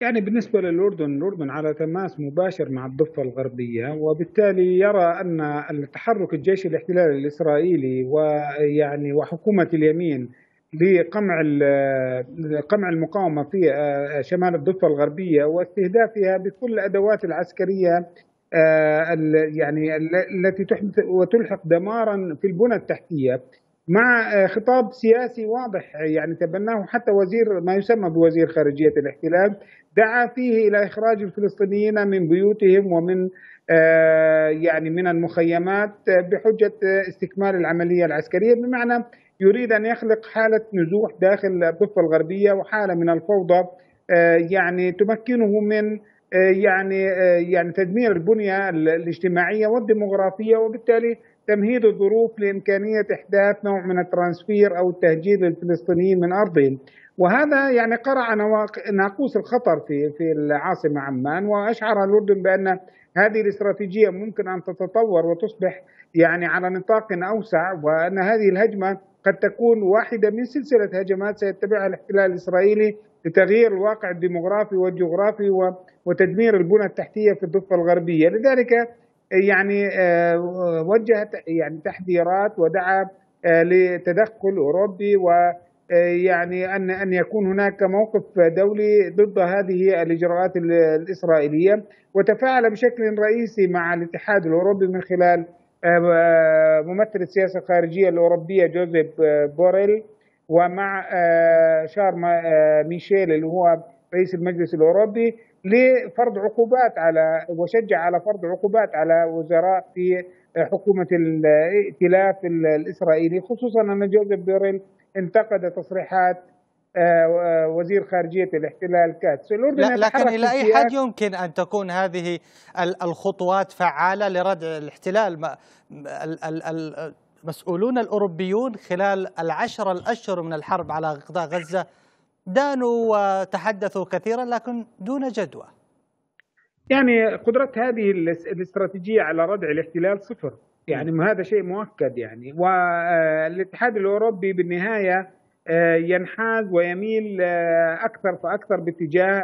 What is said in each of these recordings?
يعني بالنسبة للأردن الأردن على تماس مباشر مع الضفة الغربية وبالتالي يرى أن التحرك الجيش الاحتلال الإسرائيلي ويعني وحكومة اليمين لقمع قمع المقاومة في آه، شمال الضفة الغربية واستهدافها بكل الأدوات العسكرية آه، يعني التي تحدث وتلحق دمارا في البنى التحتية مع آه، خطاب سياسي واضح آه، يعني تبناه حتى وزير ما يسمى بوزير خارجيه الاحتلال دعا فيه الى اخراج الفلسطينيين من بيوتهم ومن آه، يعني من المخيمات بحجه استكمال العمليه العسكريه بمعنى يريد ان يخلق حاله نزوح داخل الضفه الغربيه وحاله من الفوضى يعني تمكنه من يعني يعني تدمير البنيه الاجتماعيه والديموغرافيه وبالتالي تمهيد الظروف لامكانيه احداث نوع من الترانسفير او التهجير للفلسطينيين من ارضهم، وهذا يعني قرع ناقوس الخطر في في العاصمه عمان واشعر الاردن بان هذه الاستراتيجيه ممكن ان تتطور وتصبح يعني على نطاق اوسع وان هذه الهجمه قد تكون واحده من سلسله هجمات سيتبعها الاحتلال الاسرائيلي لتغيير الواقع الديموغرافي والجغرافي وتدمير البنى التحتيه في الضفه الغربيه، لذلك يعني آه، وجهت يعني تحذيرات ودعا آه، لتدخل اوروبي و آه، يعني ان ان يكون هناك موقف دولي ضد هذه الاجراءات الاسرائيليه وتفاعل بشكل رئيسي مع الاتحاد الاوروبي من خلال ممثل السياسه الخارجيه الاوروبيه جوزيف بوريل ومع شارما ميشيل اللي هو رئيس المجلس الاوروبي لفرض عقوبات على وشجع على فرض عقوبات على وزراء في حكومه الائتلاف الاسرائيلي خصوصا ان جوزيف بيرل انتقد تصريحات آه، وزير خارجية الاحتلال كاتس الأردن لكن إلى أي حد يمكن أن تكون هذه الخطوات فعالة لردع الاحتلال المسؤولون الأوروبيون خلال العشر الأشهر من الحرب على قطاع غزة دانوا وتحدثوا كثيرا لكن دون جدوى يعني قدرة هذه الاستراتيجية على ردع الاحتلال صفر يعني هذا شيء مؤكد يعني والاتحاد آه، الأوروبي بالنهاية آه، ينحاز ويميل آه، أكثر فأكثر باتجاه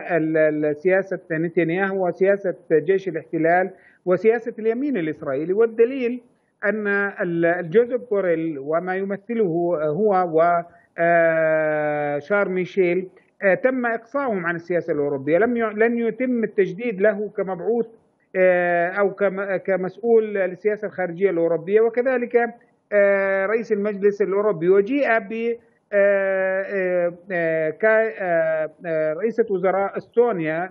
سياسة نتنياهو وسياسة جيش الاحتلال وسياسة اليمين الإسرائيلي والدليل أن الجوزب بوريل وما يمثله هو و آه، شار ميشيل آه، تم اقصائهم عن السياسه الاوروبيه لم لن يتم التجديد له كمبعوث آه، او كمسؤول للسياسه الخارجيه الاوروبيه وكذلك رئيس المجلس الاوروبي وجيء ب رئيسة وزراء استونيا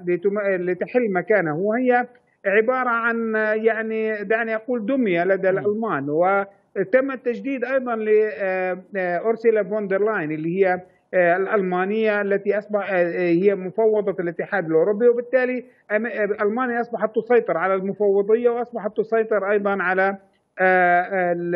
لتحل مكانه وهي عباره عن يعني دعني اقول دميه لدى نعم. الالمان وتم التجديد ايضا لارسيلا آه، فوندرلاين اللي هي آه، الالمانيه التي اصبح آه، هي مفوضه الاتحاد الاوروبي وبالتالي المانيا اصبحت تسيطر على المفوضيه واصبحت تسيطر ايضا على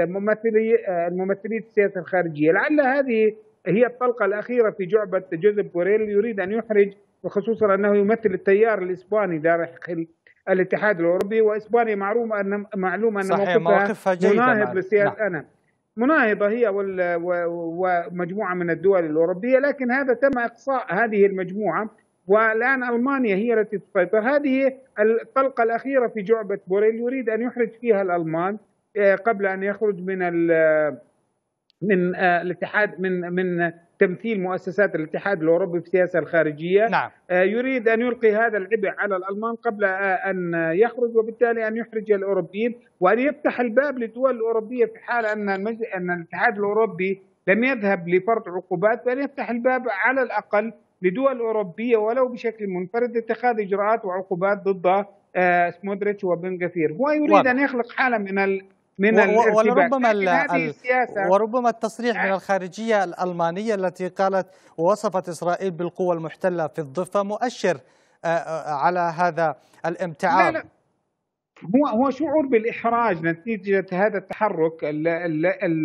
الممثلي الممثلين السياسه الخارجيه لعل هذه هي الطلقه الاخيره في جعبه جوزيف بوريل يريد ان يحرج وخصوصا انه يمثل التيار الاسباني داخل الاتحاد الاوروبي واسبانيا معروف ان معلومه ان صحيح موقفها مناهض للسياسه نعم. أنا. مناهضة هي ومجموعة من الدول الأوروبية لكن هذا تم إقصاء هذه المجموعة والآن ألمانيا هي التي تسيطر هذه الطلقة الأخيرة في جعبة بوريل يريد أن يحرج فيها الألمان آه، قبل أن يخرج من من آه، الاتحاد من من تمثيل مؤسسات الاتحاد الاوروبي في السياسه الخارجيه نعم. آه، يريد ان يلقي هذا العبء على الالمان قبل آه، ان يخرج وبالتالي ان يحرج الاوروبيين وان يفتح الباب للدول الاوروبيه في حال ان المج... ان الاتحاد الاوروبي لم يذهب لفرض عقوبات بل يفتح الباب على الاقل لدول اوروبيه ولو بشكل منفرد اتخاذ اجراءات وعقوبات ضد سمودريتش وبن غفير هو يريد واضح. ان يخلق حاله من من وربما هذه السياسة وربما التصريح من آه. الخارجية الألمانية التي قالت ووصفت إسرائيل بالقوة المحتلة في الضفة مؤشر آه، آه، على هذا الامتعاض لا لا هو هو شعور بالاحراج نتيجه هذا التحرك الـ الـ الـ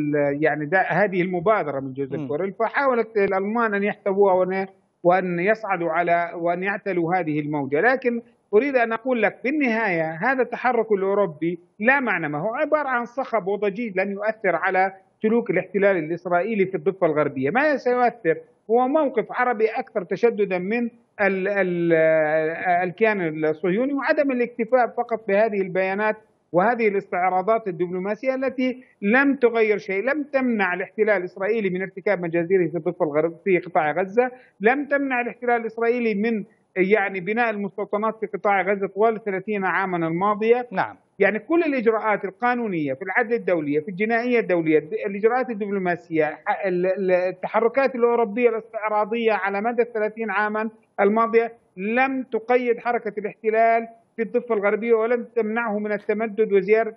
يعني هذه المبادره من جوزيف بوريل فحاولت الالمان ان يحتووها وان يصعدوا على وان يعتلوا هذه الموجه لكن أريد أن أقول لك بالنهاية هذا التحرك الأوروبي لا معنى ما هو عبارة عن صخب وضجيج لن يؤثر على سلوك الاحتلال الإسرائيلي في الضفة الغربية ما سيؤثر هو موقف عربي أكثر تشددا من الـ الـ الكيان الصهيوني وعدم الاكتفاء فقط بهذه البيانات وهذه الاستعراضات الدبلوماسية التي لم تغير شيء لم تمنع الاحتلال الإسرائيلي من ارتكاب مجازره في الضفة الغربية في قطاع غزة لم تمنع الاحتلال الإسرائيلي من يعني بناء المستوطنات في قطاع غزه طوال 30 عاما الماضيه نعم يعني كل الاجراءات القانونيه في العدل الدوليه في الجنائيه الدوليه الاجراءات الدبلوماسيه التحركات الاوروبيه الاستعراضيه على مدى 30 عاما الماضيه لم تقيد حركه الاحتلال في الضفه الغربيه ولم تمنعه من التمدد وزياره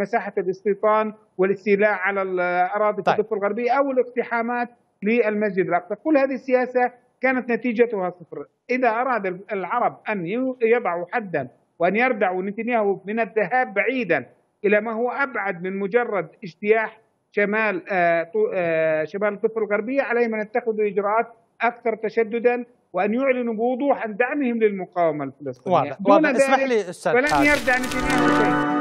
مساحه الاستيطان والاستيلاء على الاراضي في طيب. الضفه الغربيه او الاقتحامات للمسجد الاقصى، كل هذه السياسه كانت نتيجتها صفر إذا أراد العرب أن يضعوا حدا وأن يردعوا نتنياهو من الذهاب بعيدا إلى ما هو أبعد من مجرد اجتياح شمال آه، آه، شمال الضفة الغربية عليهم أن يتخذوا إجراءات أكثر تشددا وأن يعلنوا بوضوح عن دعمهم للمقاومة الفلسطينية واضح واضح اسمح لي أستاذ ولن يردع نتنياهو